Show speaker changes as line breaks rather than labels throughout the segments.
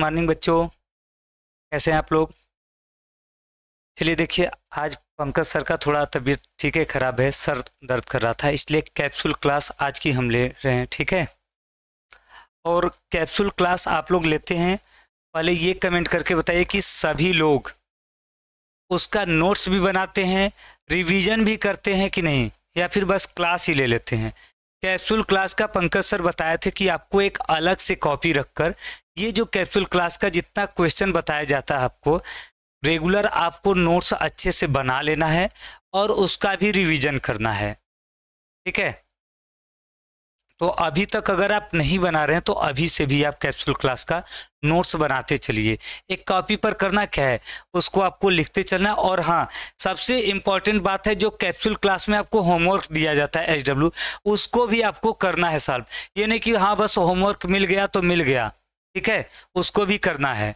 morning बच्चों कैसे हैं आप लोग चलिए देखिए आज पंकज सर का थोड़ा तबीयत
ठीक है ख़राब है सर दर्द कर रहा था इसलिए कैप्सूल क्लास आज की हम ले रहे हैं ठीक है और कैप्सूल क्लास आप लोग लेते हैं पहले ये कमेंट करके बताइए कि सभी लोग उसका नोट्स भी बनाते हैं रिवीजन भी करते हैं कि नहीं या फिर बस क्लास ही ले लेते हैं कैप्सूल क्लास का पंकज सर बताए थे कि आपको एक अलग से कॉपी रखकर ये जो कैप्सूल क्लास का जितना क्वेश्चन बताया जाता है आपको रेगुलर आपको नोट्स अच्छे से बना लेना है और उसका भी रिवीजन करना है ठीक है तो अभी तक अगर आप नहीं बना रहे हैं तो अभी से भी आप कैप्सूल क्लास का नोट्स बनाते चलिए एक कॉपी पर करना क्या है उसको आपको लिखते चलना है और हाँ सबसे इम्पॉर्टेंट बात है जो कैप्सूल क्लास में आपको होमवर्क दिया जाता है एच उसको भी आपको करना है सॉल्व ये नहीं कि हाँ बस होमवर्क मिल गया तो मिल गया ठीक है उसको भी करना है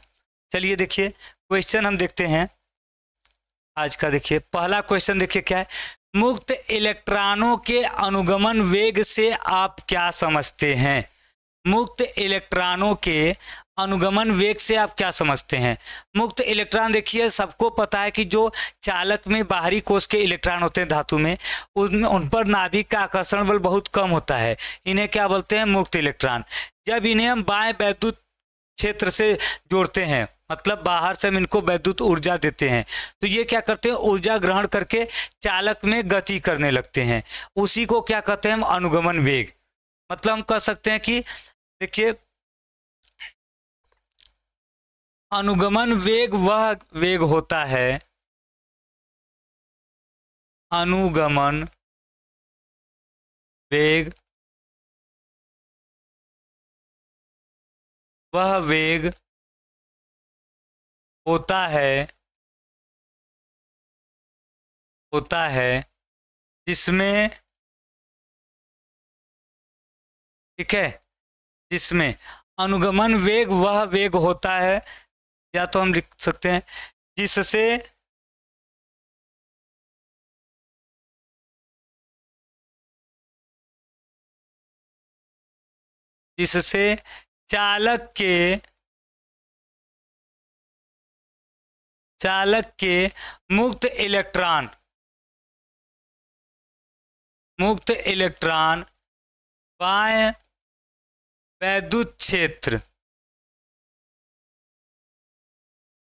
चलिए देखिए क्वेश्चन हम देखते हैं आज का देखिए पहला क्वेश्चन देखिए क्या है मुक्त इलेक्ट्रॉनों के अनुगमन वेग से आप क्या समझते हैं मुक्त इलेक्ट्रॉनों के अनुगमन वेग से आप क्या समझते हैं मुक्त इलेक्ट्रॉन देखिए सबको पता है कि जो चालक में बाहरी कोष के इलेक्ट्रॉन होते हैं धातु में उनमें उन पर नाभिक का आकर्षण बल बहुत कम होता है इन्हें क्या बोलते हैं मुक्त इलेक्ट्रॉन जब इन्हें हम बाएं वैद्युत क्षेत्र से जोड़ते हैं मतलब बाहर से हम इनको वैद्युत ऊर्जा देते हैं तो ये क्या करते हैं ऊर्जा ग्रहण करके चालक में गति करने लगते हैं उसी को क्या कहते हैं हम अनुगमन वेग मतलब हम कह सकते हैं
कि देखिए अनुगमन वेग वह वेग होता है अनुगमन वेग वह वेग होता है होता है जिसमें ठीक है जिसमें अनुगमन वेग वह वेग होता है या तो हम लिख सकते हैं जिससे जिससे चालक के चालक के मुक्त इलेक्ट्रॉन मुक्त इलेक्ट्रॉन बाय वैद्युत क्षेत्र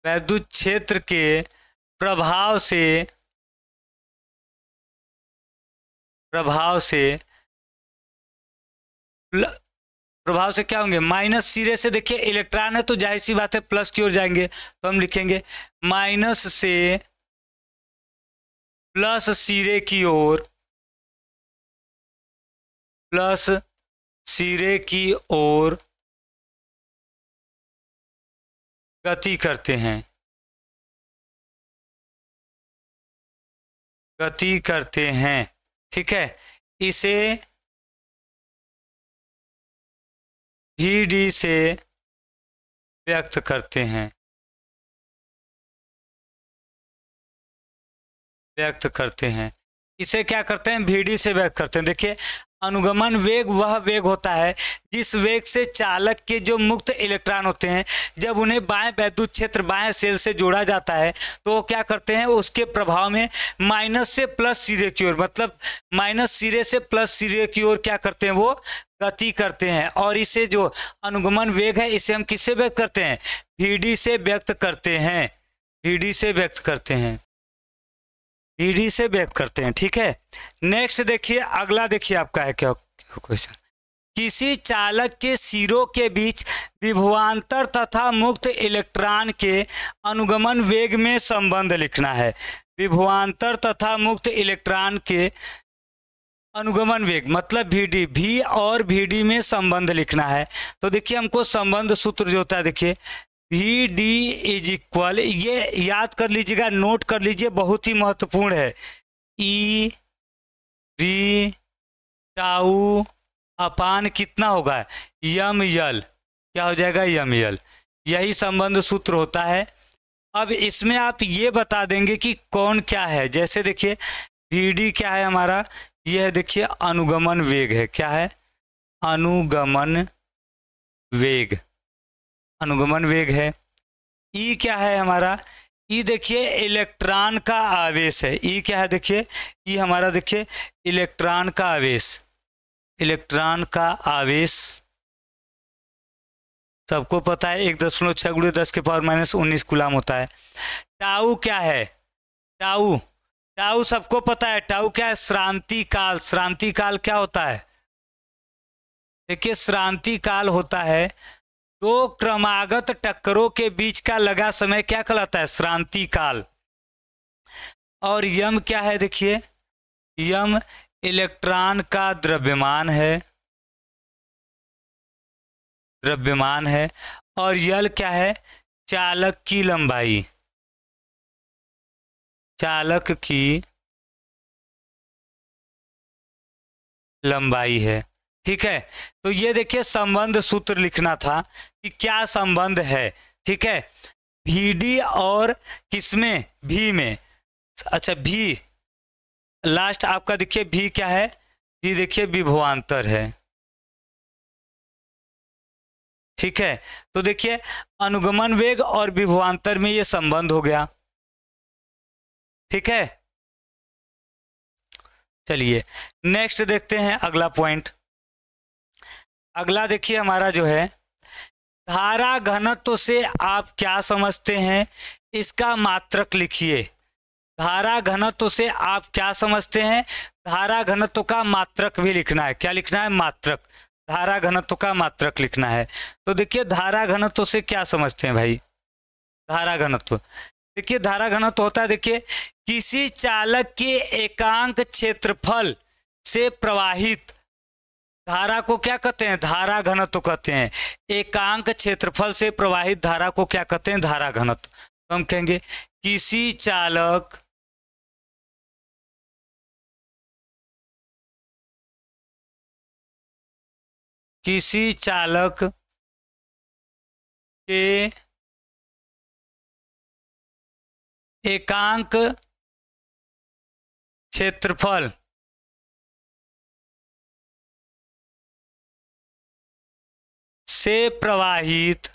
वैद्युत क्षेत्र के प्रभाव से प्रभाव से
प्रभाव से क्या होंगे माइनस सिरे से देखिए इलेक्ट्रॉन है तो जाहिर सी बात है प्लस की ओर जाएंगे तो हम
लिखेंगे माइनस से प्लस सिरे की ओर प्लस सिरे की ओर गति करते हैं गति करते हैं ठीक है इसे ही डी से व्यक्त करते हैं व्यक्त करते हैं इसे क्या करते हैं भीडी से व्यक्त करते हैं देखिए अनुगमन वेग वह वेग होता है
जिस वेग से चालक के जो मुक्त इलेक्ट्रॉन होते हैं जब उन्हें बाएं वैद्युत क्षेत्र बाएं सेल से जोड़ा जाता है तो वो क्या करते हैं उसके प्रभाव में माइनस से प्लस सिरे की ओर मतलब माइनस सिरे से प्लस सिरे की ओर क्या करते हैं वो गति करते हैं और इसे जो अनुगमन वेग है इसे हम किससे व्यक्त करते हैं भीडी से व्यक्त करते हैं भीडी से व्यक्त करते हैं भीडी से व्यक्त करते हैं ठीक है नेक्स्ट देखिए अगला देखिए आपका है क्या क्वेश्चन किसी चालक के सिरों के बीच विभवान्तर तथा मुक्त इलेक्ट्रॉन के अनुगमन वेग में संबंध लिखना है विभवान्तर तथा मुक्त इलेक्ट्रॉन के अनुगमन वेग मतलब भी डी भी और भी डी में संबंध लिखना है तो देखिए हमको संबंध सूत्र जो होता है देखिए भी डी इज इक्वल ये याद कर लीजिएगा नोट कर लीजिए बहुत ही महत्वपूर्ण है ई वी टाऊ अपान कितना होगा यम यल क्या हो जाएगा यम यल यही संबंध सूत्र होता है अब इसमें आप ये बता देंगे कि कौन क्या है जैसे देखिए भी डी क्या है हमारा यह देखिए अनुगमन वेग है क्या है अनुगमन वेग अनुगमन वेग है ई क्या है हमारा ई देखिए इलेक्ट्रॉन का आवेश है ई क्या है देखिए ई हमारा देखिए इलेक्ट्रॉन का आवेश इलेक्ट्रॉन का आवेश सबको पता है एक दशमलव छह गुड़े दस के पावर माइनस उन्नीस गुलाम होता है टाऊ क्या है टाऊ टाऊ सबको पता है टाऊ क्या है श्रांति काल श्रांति काल क्या होता है देखिए श्रांति काल होता है दो तो क्रमागत टक्करों के बीच का लगा समय क्या कहलाता है श्रांति काल और यम क्या है देखिए यम इलेक्ट्रॉन का द्रव्यमान है
द्रव्यमान है और यल क्या है चालक की लंबाई चालक की लंबाई है ठीक है तो ये देखिए
संबंध सूत्र लिखना था कि क्या संबंध है ठीक है भी और किसमें भी में अच्छा भी लास्ट आपका देखिए भी क्या है भी देखिए विभवान्तर है
ठीक है तो देखिए अनुगमन वेग और विभवान्तर में ये संबंध हो गया ठीक है चलिए नेक्स्ट देखते हैं अगला पॉइंट अगला
देखिए हमारा जो है धारा घनत्व से आप क्या समझते हैं इसका मात्रक लिखिए धारा घनत्व से आप क्या समझते हैं धारा घनत्व का मात्रक भी लिखना है क्या लिखना है मात्रक धारा घनत्व का मात्रक लिखना है तो देखिए धारा घनत्व से क्या समझते हैं भाई धारा घनत्व देखिए धारा घनत्व होता है देखिए किसी चालक के एकांक क्षेत्रफल से प्रवाहित धारा को क्या कहते हैं धारा घनत्व कहते हैं एकांक क्षेत्रफल से प्रवाहित धारा को क्या कहते हैं धारा घनत्व
तो हम कहेंगे किसी चालक किसी चालक के एकांक क्षेत्रफल से प्रवाहित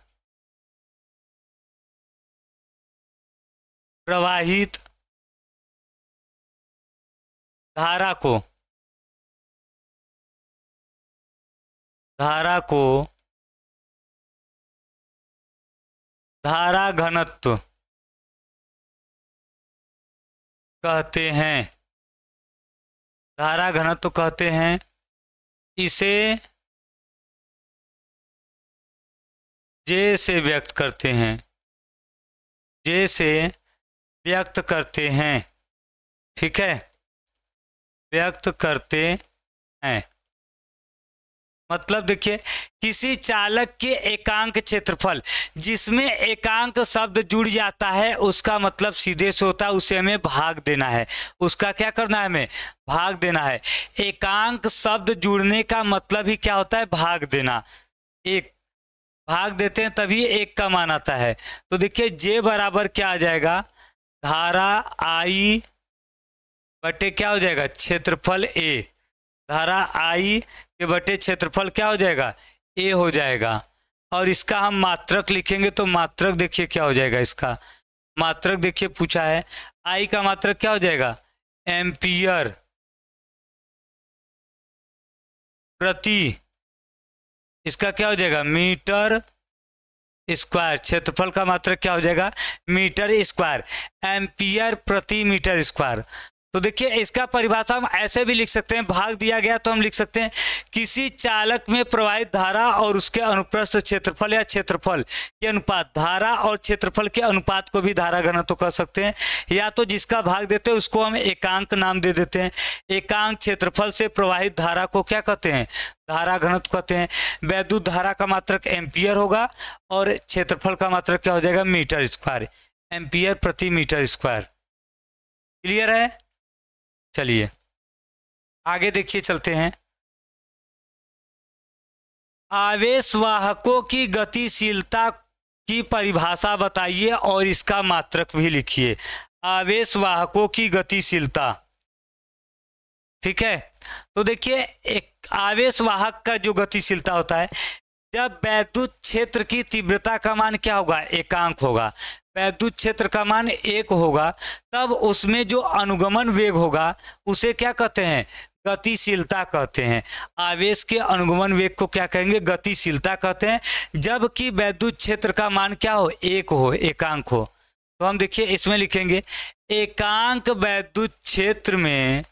प्रवाहित धारा को धारा को धारा घनत्व कहते हैं धारा घनत्व कहते हैं इसे जे से व्यक्त करते हैं जे से व्यक्त करते हैं ठीक है व्यक्त करते हैं मतलब देखिए
किसी चालक के एकांक क्षेत्रफल जिसमें एकांक शब्द जुड़ जाता है उसका मतलब सीधे से होता है उसे हमें भाग देना है उसका क्या करना है हमें भाग देना है एकांक शब्द जुड़ने का मतलब ही क्या होता है भाग देना एक भाग देते हैं तभी एक का मान आता है तो देखिए जे बराबर क्या आ जाएगा धारा आई बटे क्या हो जाएगा क्षेत्रफल ए धारा आई के बटे क्षेत्रफल क्या हो जाएगा ए हो जाएगा और इसका हम मात्रक लिखेंगे तो मात्रक देखिए क्या हो जाएगा इसका
मात्रक देखिए पूछा है आई का मात्रक क्या हो जाएगा एम्पियर प्रति इसका क्या हो जाएगा मीटर स्क्वायर क्षेत्रफल का मात्रक क्या हो जाएगा
मीटर स्क्वायर एम्पियर प्रति मीटर स्क्वायर तो देखिए इसका परिभाषा हम ऐसे भी लिख सकते हैं भाग दिया गया तो हम लिख सकते हैं किसी चालक में प्रवाहित धारा और उसके अनुप्रस्थ क्षेत्रफल या क्षेत्रफल के अनुपात धारा और क्षेत्रफल के अनुपात को भी धारा घनत्व तो कह सकते हैं या तो जिसका भाग देते हैं उसको हम एकांक नाम दे देते हैं एकांक क्षेत्रफल से प्रवाहित धारा को क्या कहते हैं धारा घनत्व कहते हैं वैद्युत धारा का मात्रक एम्पियर होगा और क्षेत्रफल का मात्रक क्या हो जाएगा मीटर स्क्वायर
एम्पियर प्रति मीटर स्क्वायर क्लियर है चलिए आगे देखिए चलते हैं
आवेश वाहकों की गतिशीलता की परिभाषा बताइए और इसका मात्रक भी लिखिए आवेश वाहकों की गतिशीलता ठीक है तो देखिए एक आवेश वाहक का जो गतिशीलता होता है जब वैद्युत क्षेत्र की तीव्रता का मान क्या होगा एकांक होगा वैद्युत क्षेत्र का मान एक होगा तब उसमें जो अनुगमन वेग होगा उसे क्या कहते हैं गतिशीलता कहते हैं आवेश के अनुगमन वेग को क्या कहेंगे गतिशीलता कहते हैं जबकि वैद्युत क्षेत्र का मान क्या हो एक हो एकांक हो
तो हम देखिए इसमें लिखेंगे एकांक वैद्युत क्षेत्र में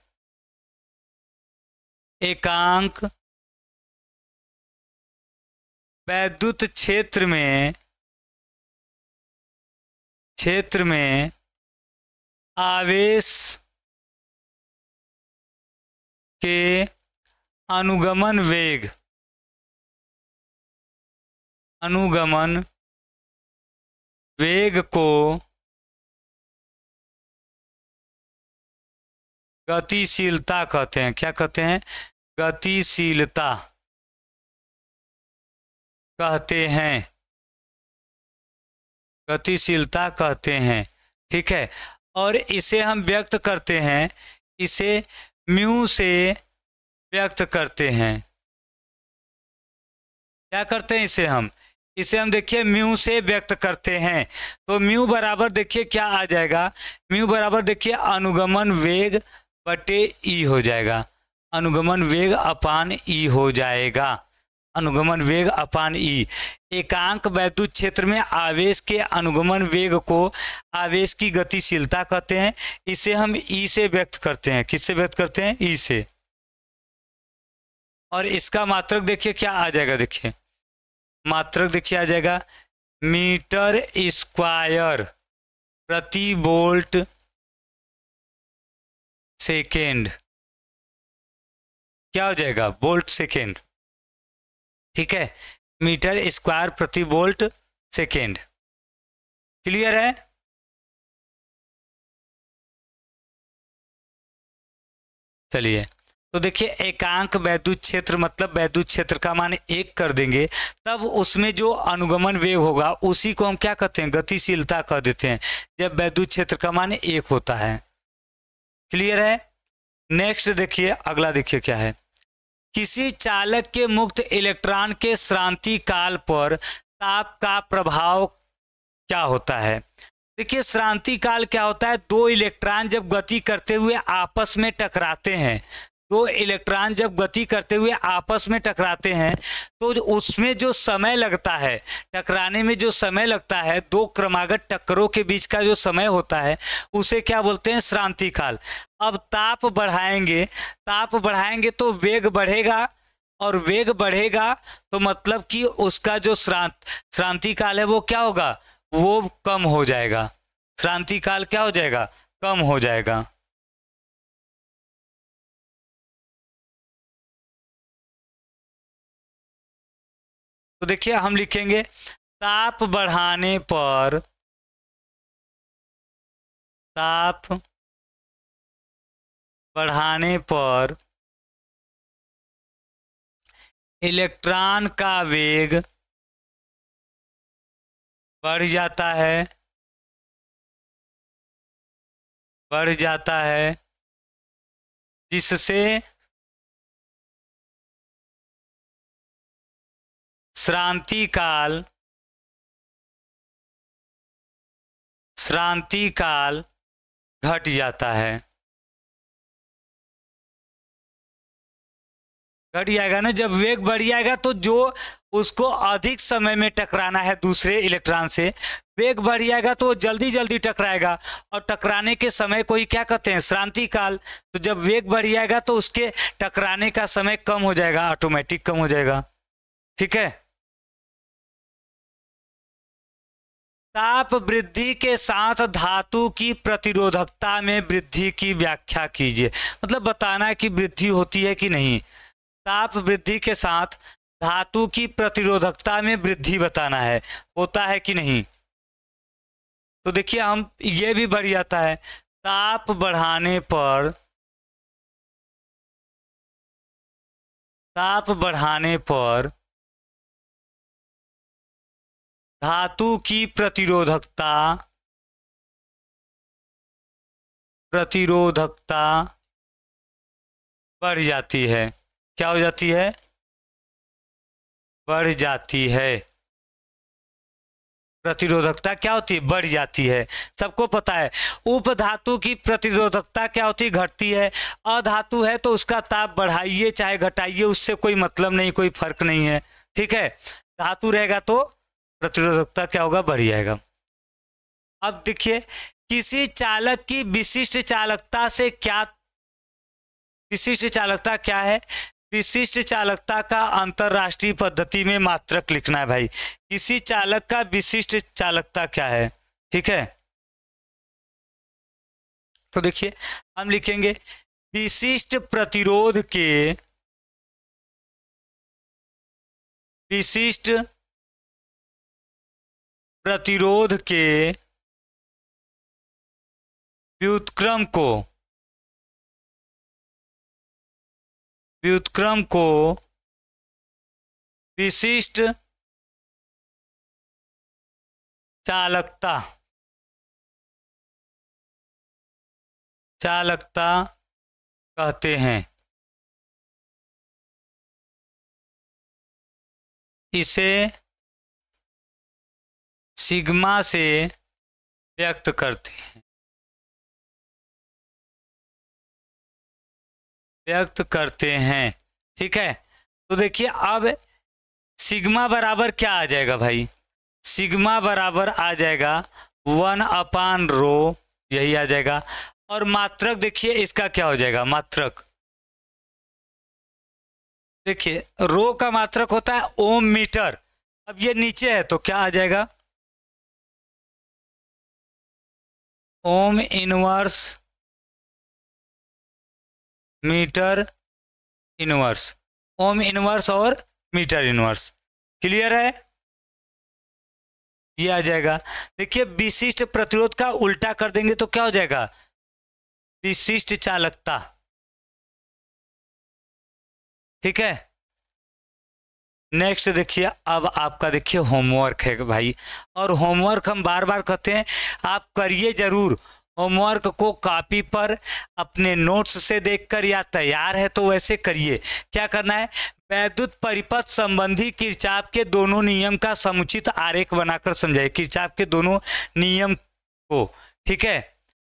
एकांक वैद्युत क्षेत्र में क्षेत्र में आवेश के अनुगमन वेग अनुगमन वेग को गतिशीलता कहते हैं क्या कहते हैं गतिशीलता कहते हैं गतिशीलता कहते
हैं ठीक है और इसे हम व्यक्त करते हैं इसे म्यू से व्यक्त करते हैं क्या करते हैं इसे हम इसे हम देखिए म्यू से व्यक्त करते हैं तो म्यू बराबर देखिए क्या आ जाएगा म्यू बराबर देखिए अनुगमन वेग बटे ई हो जाएगा अनुगमन वेग अपान ई हो जाएगा अनुगमन वेग अपान ई एकांक वैद्युत क्षेत्र में आवेश के अनुगमन वेग को आवेश की गतिशीलता कहते हैं इसे हम ई से व्यक्त करते हैं किससे व्यक्त करते हैं ई से और इसका मात्रक देखिए क्या आ जाएगा देखिए
मात्रक देखिए आ जाएगा मीटर स्क्वायर प्रति वोल्ट सेकेंड क्या हो जाएगा वोल्ट सेकेंड ठीक है मीटर स्क्वायर प्रति वोल्ट सेकेंड क्लियर है चलिए तो देखिए एकांक वैद्युत क्षेत्र मतलब वैद्युत क्षेत्र का मान एक कर देंगे
तब उसमें जो अनुगमन वेग होगा उसी को हम क्या कहते हैं गतिशीलता कह देते हैं जब वैद्युत क्षेत्र का मान एक होता है क्लियर है नेक्स्ट देखिए अगला देखिए क्या है किसी चालक के मुक्त इलेक्ट्रॉन के श्रांति काल पर ताप का प्रभाव क्या होता है देखिए श्रांति काल क्या होता है दो इलेक्ट्रॉन जब गति करते हुए आपस में टकराते हैं तो इलेक्ट्रॉन जब गति करते हुए आपस में टकराते हैं तो उसमें जो समय लगता है टकराने में जो समय लगता है दो क्रमागत टक्करों के बीच का जो समय होता है उसे क्या बोलते हैं श्रांति काल अब ताप बढ़ाएंगे ताप बढ़ाएंगे तो वेग बढ़ेगा और वेग बढ़ेगा तो मतलब कि उसका जो श्रांत श्रांति काल है वो क्या होगा वो कम हो जाएगा
श्रांति काल क्या हो जाएगा कम हो जाएगा तो देखिए हम लिखेंगे ताप बढ़ाने पर ताप बढ़ाने पर इलेक्ट्रॉन का वेग बढ़ जाता है बढ़ जाता है जिससे श्रांति काल श्रांति काल घट जाता है घट जाएगा ना जब वेग बढ़ जाएगा तो जो
उसको अधिक समय में टकराना है दूसरे इलेक्ट्रॉन से वेग बढ़ जाएगा तो वो जल्दी जल्दी टकराएगा और टकराने के समय को ही क्या कहते हैं श्रांति काल तो जब वेग बढ़ जाएगा तो उसके टकराने का समय कम हो जाएगा ऑटोमेटिक कम हो जाएगा ठीक है
ताप वृद्धि के साथ
धातु की प्रतिरोधकता में वृद्धि की व्याख्या कीजिए मतलब बताना है कि वृद्धि होती है कि नहीं ताप वृद्धि के साथ धातु की प्रतिरोधकता में वृद्धि बताना है होता है कि नहीं तो देखिए हम
ये भी बढ़ जाता है ताप बढ़ाने पर ताप बढ़ाने पर धातु की प्रतिरोधकता प्रतिरोधकता बढ़ जाती है क्या हो जाती है बढ़
जाती है प्रतिरोधकता क्या होती है बढ़ जाती है सबको पता है उपधातु की प्रतिरोधकता क्या होती है घटती है अधातु है तो उसका ताप बढ़ाइए चाहे घटाइए उससे कोई मतलब नहीं कोई फर्क नहीं है ठीक है धातु रहेगा तो प्रतिरोधकता क्या होगा बढ़ जाएगा अब देखिए किसी चालक की विशिष्ट चालकता से क्या विशिष्ट चालकता क्या है विशिष्ट चालकता का अंतरराष्ट्रीय पद्धति में मात्रक लिखना है भाई किसी चालक का विशिष्ट चालकता क्या है ठीक है
तो देखिए हम लिखेंगे विशिष्ट प्रतिरोध के विशिष्ट प्रतिरोध के व्युतक्रम को व्युतक्रम को विशिष्ट चालकता चालकता कहते हैं इसे सिग्मा से व्यक्त करते हैं व्यक्त करते हैं ठीक है तो देखिए अब सिग्मा
बराबर क्या आ जाएगा भाई सिग्मा बराबर आ जाएगा वन अपान रो यही आ जाएगा और मात्रक देखिए इसका क्या हो जाएगा मात्रक
देखिए रो का मात्रक होता है ओम मीटर अब ये नीचे है तो क्या आ जाएगा ohm inverse metre inverse ohm inverse और मीटर इनवर्स
क्लियर है ये आ जाएगा देखिए विशिष्ट प्रतिरोध का
उल्टा कर देंगे तो क्या हो जाएगा विशिष्ट चालकता ठीक है नेक्स्ट देखिए
अब आपका देखिए होमवर्क है भाई और होमवर्क हम बार बार कहते हैं आप करिए ज़रूर होमवर्क को कॉपी पर अपने नोट्स से देखकर या तैयार है तो वैसे करिए क्या करना है वैद्युत परिपथ संबंधी किरचाप के दोनों नियम का समुचित आरेख बनाकर समझाइए किरचाप के दोनों नियम को ठीक है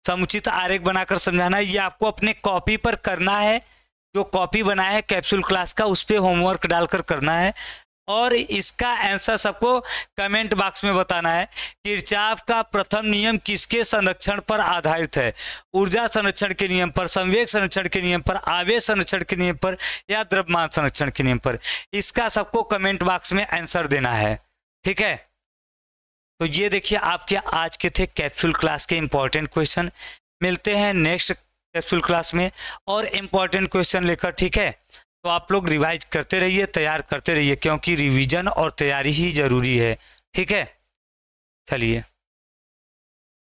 समुचित आरेख बनाकर समझाना है ये आपको अपने कॉपी पर करना है जो कॉपी बनाया है कैप्सूल क्लास का उस पर होमवर्क डालकर करना है और इसका आंसर सबको कमेंट बॉक्स में बताना है किरचाफ का प्रथम नियम किसके संरक्षण पर आधारित है ऊर्जा संरक्षण के नियम पर संवेग संरक्षण के नियम पर आवेश संरक्षण के नियम पर या द्रव्यमान संरक्षण के नियम पर इसका सबको कमेंट बॉक्स में आंसर देना है ठीक है तो ये देखिए आपके आज के थे कैप्सूल क्लास के इंपॉर्टेंट क्वेश्चन मिलते हैं नेक्स्ट कैप्सूल क्लास में और इम्पॉर्टेंट क्वेश्चन लेकर ठीक है तो आप लोग रिवाइज करते रहिए तैयार करते रहिए क्योंकि रिवीजन और तैयारी ही जरूरी है ठीक है चलिए